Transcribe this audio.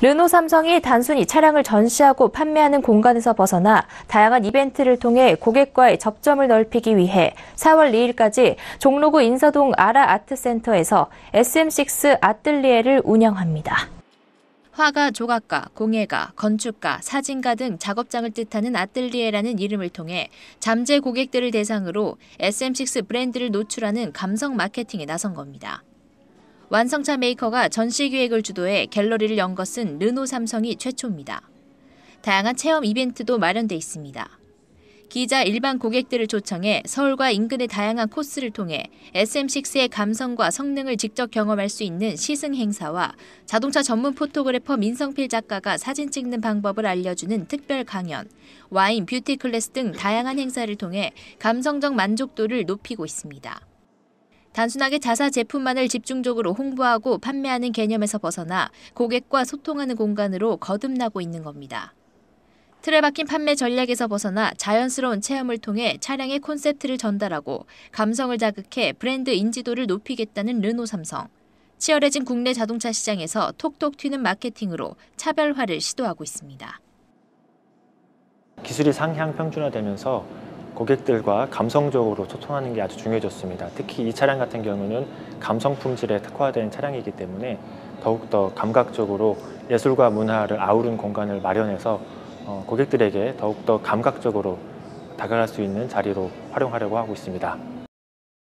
르노 삼성이 단순히 차량을 전시하고 판매하는 공간에서 벗어나 다양한 이벤트를 통해 고객과의 접점을 넓히기 위해 4월 2일까지 종로구 인사동 아라 아트센터에서 SM6 아뜰리에를 운영합니다. 화가, 조각가, 공예가, 건축가, 사진가 등 작업장을 뜻하는 아뜰리에라는 이름을 통해 잠재 고객들을 대상으로 SM6 브랜드를 노출하는 감성 마케팅에 나선 겁니다. 완성차 메이커가 전시 기획을 주도해 갤러리를 연 것은 르노 삼성이 최초입니다. 다양한 체험 이벤트도 마련돼 있습니다. 기자 일반 고객들을 초청해 서울과 인근의 다양한 코스를 통해 SM6의 감성과 성능을 직접 경험할 수 있는 시승 행사와 자동차 전문 포토그래퍼 민성필 작가가 사진 찍는 방법을 알려주는 특별 강연, 와인 뷰티 클래스 등 다양한 행사를 통해 감성적 만족도를 높이고 있습니다. 단순하게 자사 제품만을 집중적으로 홍보하고 판매하는 개념에서 벗어나 고객과 소통하는 공간으로 거듭나고 있는 겁니다. 틀에 박힌 판매 전략에서 벗어나 자연스러운 체험을 통해 차량의 콘셉트를 전달하고 감성을 자극해 브랜드 인지도를 높이겠다는 르노 삼성. 치열해진 국내 자동차 시장에서 톡톡 튀는 마케팅으로 차별화를 시도하고 있습니다. 기술이 상향 평준화되면서 고객들과 감성적으로 소통하는 게 아주 중요해졌습니다. 특히 이 차량 같은 경우는 감성 품질에 특화된 차량이기 때문에 더욱더 감각적으로 예술과 문화를 아우른 공간을 마련해서 어, 고객들에게 더욱더 감각적으로 다가갈 수 있는 자리로 활용하려고 하고 있습니다.